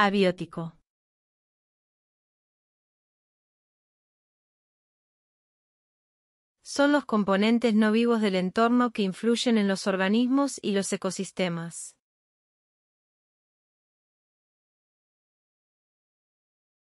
Abiótico. Son los componentes no vivos del entorno que influyen en los organismos y los ecosistemas.